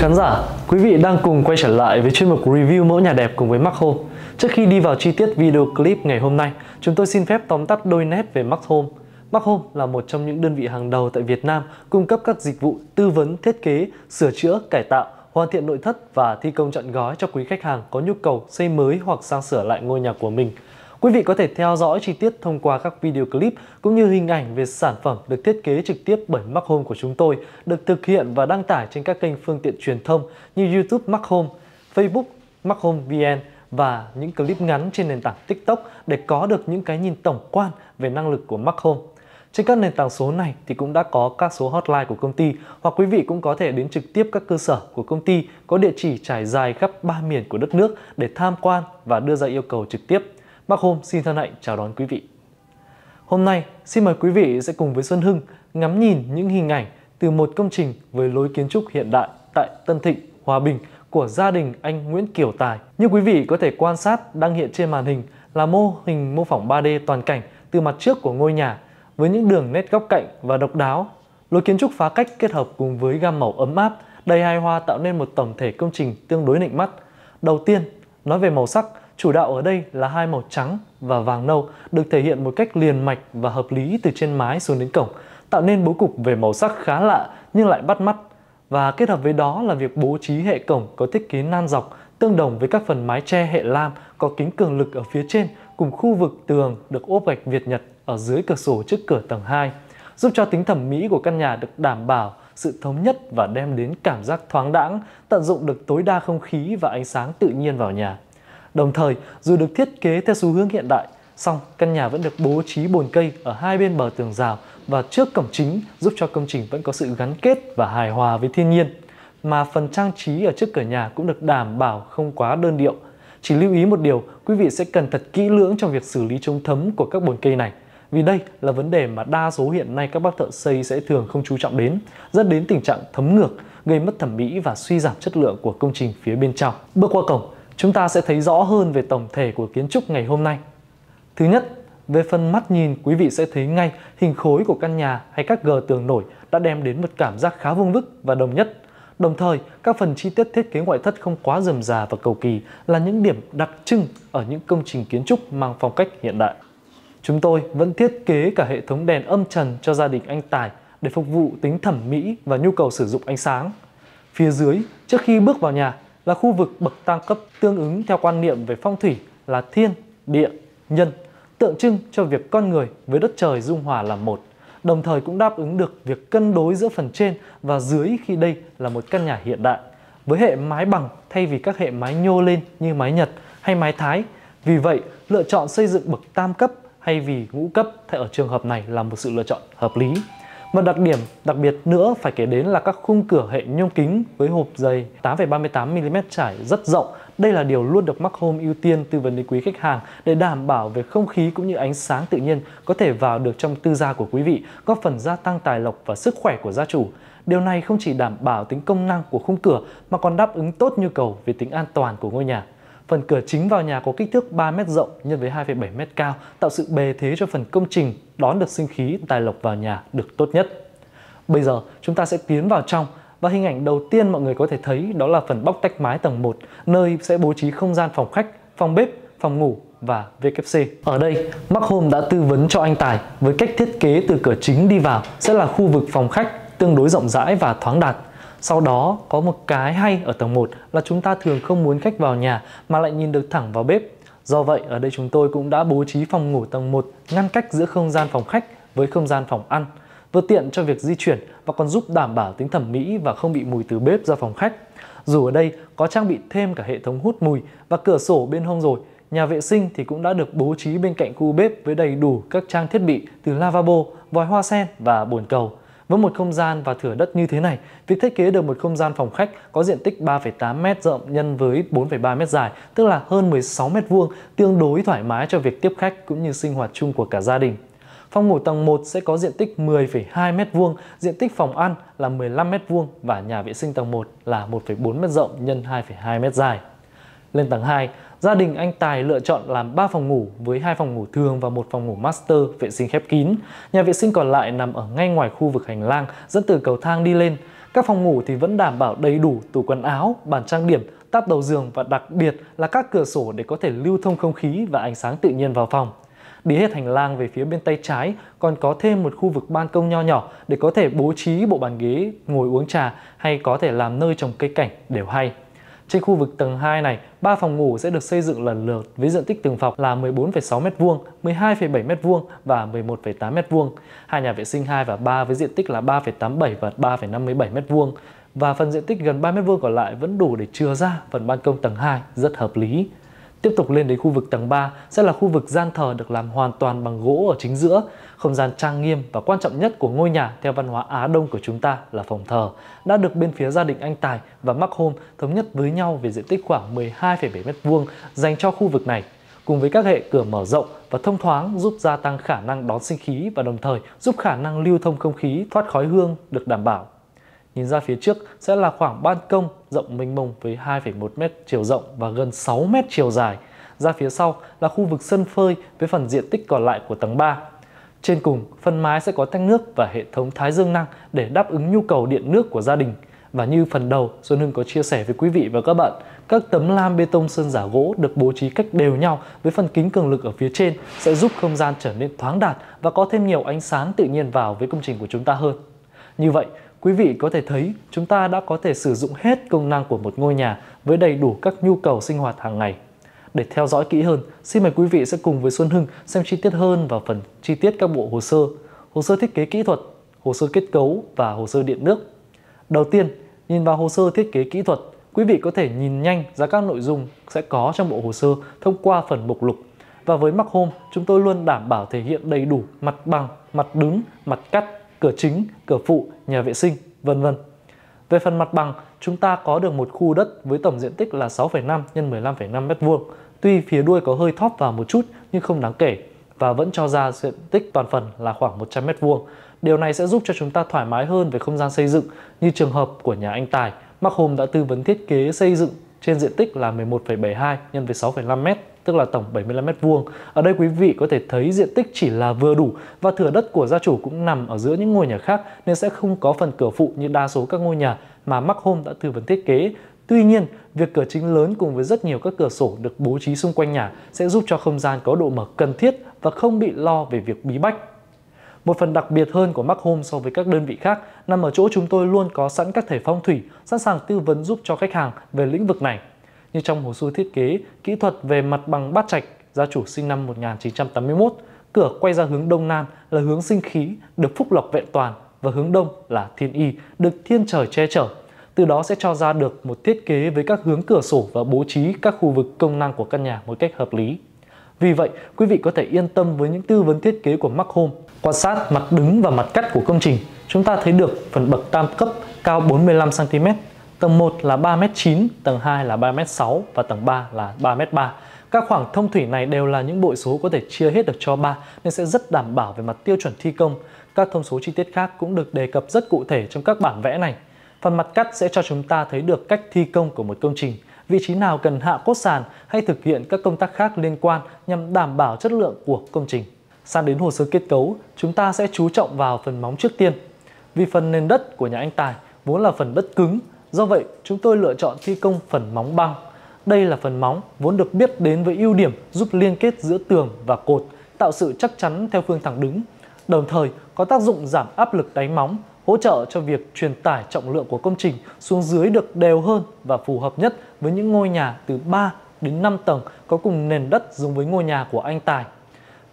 khán giả, quý vị đang cùng quay trở lại với chuyên mục review mẫu nhà đẹp cùng với Max Home. Trước khi đi vào chi tiết video clip ngày hôm nay, chúng tôi xin phép tóm tắt đôi nét về Max Home. Max Home là một trong những đơn vị hàng đầu tại Việt Nam cung cấp các dịch vụ tư vấn, thiết kế, sửa chữa, cải tạo, hoàn thiện nội thất và thi công trọn gói cho quý khách hàng có nhu cầu xây mới hoặc sang sửa lại ngôi nhà của mình. Quý vị có thể theo dõi chi tiết thông qua các video clip cũng như hình ảnh về sản phẩm được thiết kế trực tiếp bởi Mark Home của chúng tôi, được thực hiện và đăng tải trên các kênh phương tiện truyền thông như YouTube Mark Home, Facebook Mark Home VN và những clip ngắn trên nền tảng TikTok để có được những cái nhìn tổng quan về năng lực của Mark Home. Trên các nền tảng số này thì cũng đã có các số hotline của công ty hoặc quý vị cũng có thể đến trực tiếp các cơ sở của công ty có địa chỉ trải dài khắp ba miền của đất nước để tham quan và đưa ra yêu cầu trực tiếp. Bác Hôm xin thân hạnh chào đón quý vị. Hôm nay, xin mời quý vị sẽ cùng với Xuân Hưng ngắm nhìn những hình ảnh từ một công trình với lối kiến trúc hiện đại tại Tân Thịnh, Hòa Bình của gia đình anh Nguyễn Kiều Tài. Như quý vị có thể quan sát đang hiện trên màn hình là mô hình mô phỏng 3D toàn cảnh từ mặt trước của ngôi nhà với những đường nét góc cạnh và độc đáo. Lối kiến trúc phá cách kết hợp cùng với gam màu ấm áp đầy hài hòa tạo nên một tổng thể công trình tương đối nịnh mắt. Đầu tiên, nói về màu sắc, Chủ đạo ở đây là hai màu trắng và vàng nâu được thể hiện một cách liền mạch và hợp lý từ trên mái xuống đến cổng, tạo nên bố cục về màu sắc khá lạ nhưng lại bắt mắt. Và kết hợp với đó là việc bố trí hệ cổng có thiết kế nan dọc tương đồng với các phần mái tre hệ lam có kính cường lực ở phía trên cùng khu vực tường được ốp gạch Việt Nhật ở dưới cửa sổ trước cửa tầng 2, giúp cho tính thẩm mỹ của căn nhà được đảm bảo sự thống nhất và đem đến cảm giác thoáng đãng, tận dụng được tối đa không khí và ánh sáng tự nhiên vào nhà. Đồng thời, dù được thiết kế theo xu hướng hiện đại, song căn nhà vẫn được bố trí bồn cây ở hai bên bờ tường rào và trước cổng chính giúp cho công trình vẫn có sự gắn kết và hài hòa với thiên nhiên. Mà phần trang trí ở trước cửa nhà cũng được đảm bảo không quá đơn điệu. Chỉ lưu ý một điều, quý vị sẽ cần thật kỹ lưỡng trong việc xử lý chống thấm của các bồn cây này. Vì đây là vấn đề mà đa số hiện nay các bác thợ xây sẽ thường không chú trọng đến, dẫn đến tình trạng thấm ngược, gây mất thẩm mỹ và suy giảm chất lượng của công trình phía bên trong. Bước qua cổng, chúng ta sẽ thấy rõ hơn về tổng thể của kiến trúc ngày hôm nay. Thứ nhất, về phần mắt nhìn, quý vị sẽ thấy ngay hình khối của căn nhà hay các gờ tường nổi đã đem đến một cảm giác khá vuông vức và đồng nhất. Đồng thời, các phần chi tiết thiết kế ngoại thất không quá rườm rà và cầu kỳ là những điểm đặc trưng ở những công trình kiến trúc mang phong cách hiện đại. Chúng tôi vẫn thiết kế cả hệ thống đèn âm trần cho gia đình anh Tài để phục vụ tính thẩm mỹ và nhu cầu sử dụng ánh sáng. Phía dưới, trước khi bước vào nhà, là khu vực bậc tam cấp tương ứng theo quan niệm về phong thủy là thiên, địa, nhân, tượng trưng cho việc con người với đất trời dung hòa là một, đồng thời cũng đáp ứng được việc cân đối giữa phần trên và dưới khi đây là một căn nhà hiện đại, với hệ mái bằng thay vì các hệ mái nhô lên như mái Nhật hay mái Thái. Vì vậy, lựa chọn xây dựng bậc tam cấp hay vì ngũ cấp ở trường hợp này là một sự lựa chọn hợp lý. Một đặc điểm đặc biệt nữa phải kể đến là các khung cửa hệ nhôm kính với hộp dày 8,38mm trải rất rộng. Đây là điều luôn được Mark Home ưu tiên tư vấn đến quý khách hàng để đảm bảo về không khí cũng như ánh sáng tự nhiên có thể vào được trong tư gia của quý vị, góp phần gia tăng tài lộc và sức khỏe của gia chủ. Điều này không chỉ đảm bảo tính công năng của khung cửa mà còn đáp ứng tốt nhu cầu về tính an toàn của ngôi nhà. Phần cửa chính vào nhà có kích thước 3 m rộng nhân với 2,7 m cao, tạo sự bề thế cho phần công trình đón được sinh khí tài lộc vào nhà được tốt nhất. Bây giờ chúng ta sẽ tiến vào trong và hình ảnh đầu tiên mọi người có thể thấy đó là phần bóc tách mái tầng 1, nơi sẽ bố trí không gian phòng khách, phòng bếp, phòng ngủ và VKC. Ở đây, Mark Home đã tư vấn cho anh Tài với cách thiết kế từ cửa chính đi vào sẽ là khu vực phòng khách tương đối rộng rãi và thoáng đạt sau đó có một cái hay ở tầng 1 là chúng ta thường không muốn khách vào nhà mà lại nhìn được thẳng vào bếp. Do vậy ở đây chúng tôi cũng đã bố trí phòng ngủ tầng 1 ngăn cách giữa không gian phòng khách với không gian phòng ăn, vừa tiện cho việc di chuyển và còn giúp đảm bảo tính thẩm mỹ và không bị mùi từ bếp ra phòng khách. Dù ở đây có trang bị thêm cả hệ thống hút mùi và cửa sổ bên hông rồi, nhà vệ sinh thì cũng đã được bố trí bên cạnh khu bếp với đầy đủ các trang thiết bị từ lavabo, vòi hoa sen và bồn cầu. Với một không gian và thửa đất như thế này, việc thiết kế được một không gian phòng khách có diện tích 3,8m rộng nhân với 4,3m dài, tức là hơn 16m2, tương đối thoải mái cho việc tiếp khách cũng như sinh hoạt chung của cả gia đình. Phòng ngủ tầng 1 sẽ có diện tích 10,2m2, diện tích phòng ăn là 15m2 và nhà vệ sinh tầng 1 là 1,4m rộng nhân 2,2m dài. Lên tầng 2, Gia đình anh Tài lựa chọn làm 3 phòng ngủ với hai phòng ngủ thường và một phòng ngủ master vệ sinh khép kín. Nhà vệ sinh còn lại nằm ở ngay ngoài khu vực hành lang dẫn từ cầu thang đi lên. Các phòng ngủ thì vẫn đảm bảo đầy đủ tủ quần áo, bàn trang điểm, táp đầu giường và đặc biệt là các cửa sổ để có thể lưu thông không khí và ánh sáng tự nhiên vào phòng. Đi hết hành lang về phía bên tay trái còn có thêm một khu vực ban công nho nhỏ để có thể bố trí bộ bàn ghế ngồi uống trà hay có thể làm nơi trồng cây cảnh đều hay. Trên khu vực tầng 2 này, 3 phòng ngủ sẽ được xây dựng lần lượt với diện tích từng phòng là 14,6m2, 12,7m2 và 11,8m2, hai nhà vệ sinh 2 và 3 với diện tích là 3,87 và 3,57m2 và phần diện tích gần 3m2 còn lại vẫn đủ để chừa ra phần ban công tầng 2 rất hợp lý. Tiếp tục lên đến khu vực tầng 3 sẽ là khu vực gian thờ được làm hoàn toàn bằng gỗ ở chính giữa, không gian trang nghiêm và quan trọng nhất của ngôi nhà theo văn hóa Á Đông của chúng ta là phòng thờ, đã được bên phía gia đình anh Tài và Mark Home thống nhất với nhau về diện tích khoảng 12,7m2 dành cho khu vực này, cùng với các hệ cửa mở rộng và thông thoáng giúp gia tăng khả năng đón sinh khí và đồng thời giúp khả năng lưu thông không khí thoát khói hương được đảm bảo. Nhìn ra phía trước sẽ là khoảng ban công rộng mênh mông với 2,1m chiều rộng và gần 6m chiều dài. Ra phía sau là khu vực sân phơi với phần diện tích còn lại của tầng 3. Trên cùng, phần mái sẽ có thanh nước và hệ thống thái dương năng để đáp ứng nhu cầu điện nước của gia đình. Và như phần đầu, Xuân Hưng có chia sẻ với quý vị và các bạn, các tấm lam bê tông sơn giả gỗ được bố trí cách đều nhau với phần kính cường lực ở phía trên sẽ giúp không gian trở nên thoáng đạt và có thêm nhiều ánh sáng tự nhiên vào với công trình của chúng ta hơn. Như vậy, Quý vị có thể thấy chúng ta đã có thể sử dụng hết công năng của một ngôi nhà với đầy đủ các nhu cầu sinh hoạt hàng ngày. Để theo dõi kỹ hơn, xin mời quý vị sẽ cùng với Xuân Hưng xem chi tiết hơn vào phần chi tiết các bộ hồ sơ, hồ sơ thiết kế kỹ thuật, hồ sơ kết cấu và hồ sơ điện nước. Đầu tiên, nhìn vào hồ sơ thiết kế kỹ thuật, quý vị có thể nhìn nhanh ra các nội dung sẽ có trong bộ hồ sơ thông qua phần mục lục. Và với Mac Home, chúng tôi luôn đảm bảo thể hiện đầy đủ mặt bằng, mặt đứng, mặt cắt, cửa chính, cửa phụ, nhà vệ sinh, vân vân. Về phần mặt bằng, chúng ta có được một khu đất với tổng diện tích là 6,5 x 15,5 m2. Tuy phía đuôi có hơi thóp vào một chút nhưng không đáng kể và vẫn cho ra diện tích toàn phần là khoảng 100 m2. Điều này sẽ giúp cho chúng ta thoải mái hơn về không gian xây dựng như trường hợp của nhà anh Tài. Mark Home đã tư vấn thiết kế xây dựng trên diện tích là 11,72 nhân với 6,5 m tức là tổng 75 m2. Ở đây quý vị có thể thấy diện tích chỉ là vừa đủ và thửa đất của gia chủ cũng nằm ở giữa những ngôi nhà khác nên sẽ không có phần cửa phụ như đa số các ngôi nhà mà Mark Home đã tư vấn thiết kế. Tuy nhiên, việc cửa chính lớn cùng với rất nhiều các cửa sổ được bố trí xung quanh nhà sẽ giúp cho không gian có độ mở cần thiết và không bị lo về việc bí bách. Một phần đặc biệt hơn của Mark Home so với các đơn vị khác nằm ở chỗ chúng tôi luôn có sẵn các thể phong thủy sẵn sàng tư vấn giúp cho khách hàng về lĩnh vực này. Như trong hồ sơ thiết kế, kỹ thuật về mặt bằng bát trạch, gia chủ sinh năm 1981, cửa quay ra hướng đông nam là hướng sinh khí, được phúc lộc vẹn toàn và hướng đông là thiên y, được thiên trời che chở. Từ đó sẽ cho ra được một thiết kế với các hướng cửa sổ và bố trí các khu vực công năng của căn nhà một cách hợp lý. Vì vậy, quý vị có thể yên tâm với những tư vấn thiết kế của Mark Home Quan sát mặt đứng và mặt cắt của công trình, chúng ta thấy được phần bậc tam cấp cao 45cm, tầng 1 là 3m9, tầng 2 là 3m6 và tầng 3 là 3m3. Các khoảng thông thủy này đều là những bội số có thể chia hết được cho 3 nên sẽ rất đảm bảo về mặt tiêu chuẩn thi công. Các thông số chi tiết khác cũng được đề cập rất cụ thể trong các bản vẽ này. Phần mặt cắt sẽ cho chúng ta thấy được cách thi công của một công trình, vị trí nào cần hạ cốt sàn hay thực hiện các công tác khác liên quan nhằm đảm bảo chất lượng của công trình. Sang đến hồ sơ kết cấu, chúng ta sẽ chú trọng vào phần móng trước tiên. Vì phần nền đất của nhà anh Tài vốn là phần đất cứng, do vậy chúng tôi lựa chọn thi công phần móng băng. Đây là phần móng vốn được biết đến với ưu điểm giúp liên kết giữa tường và cột, tạo sự chắc chắn theo phương thẳng đứng, đồng thời có tác dụng giảm áp lực đáy móng, hỗ trợ cho việc truyền tải trọng lượng của công trình xuống dưới được đều hơn và phù hợp nhất với những ngôi nhà từ 3 đến 5 tầng có cùng nền đất giống với ngôi nhà của anh Tài.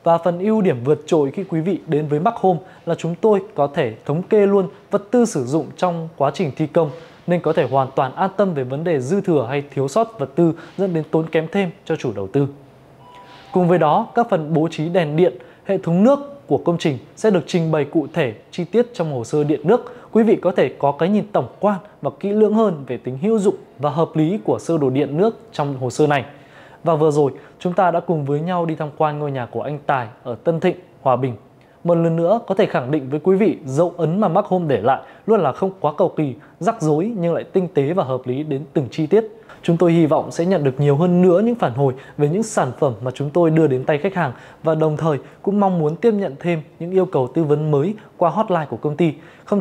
Và phần ưu điểm vượt trội khi quý vị đến với Mac Home là chúng tôi có thể thống kê luôn vật tư sử dụng trong quá trình thi công nên có thể hoàn toàn an tâm về vấn đề dư thừa hay thiếu sót vật tư dẫn đến tốn kém thêm cho chủ đầu tư. Cùng với đó, các phần bố trí đèn điện, hệ thống nước của công trình sẽ được trình bày cụ thể, chi tiết trong hồ sơ điện nước. Quý vị có thể có cái nhìn tổng quan và kỹ lưỡng hơn về tính hữu dụng và hợp lý của sơ đồ điện nước trong hồ sơ này. Và vừa rồi, chúng ta đã cùng với nhau đi tham quan ngôi nhà của anh Tài ở Tân Thịnh, Hòa Bình. Một lần nữa, có thể khẳng định với quý vị, dấu ấn mà Mark Holm để lại luôn là không quá cầu kỳ, rắc rối nhưng lại tinh tế và hợp lý đến từng chi tiết. Chúng tôi hy vọng sẽ nhận được nhiều hơn nữa những phản hồi về những sản phẩm mà chúng tôi đưa đến tay khách hàng và đồng thời cũng mong muốn tiếp nhận thêm những yêu cầu tư vấn mới qua hotline của công ty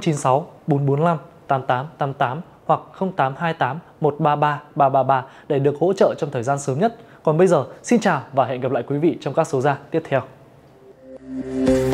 096 445 8888 hoặc 0828 133 333 để được hỗ trợ trong thời gian sớm nhất. Còn bây giờ, xin chào và hẹn gặp lại quý vị trong các số ra tiếp theo.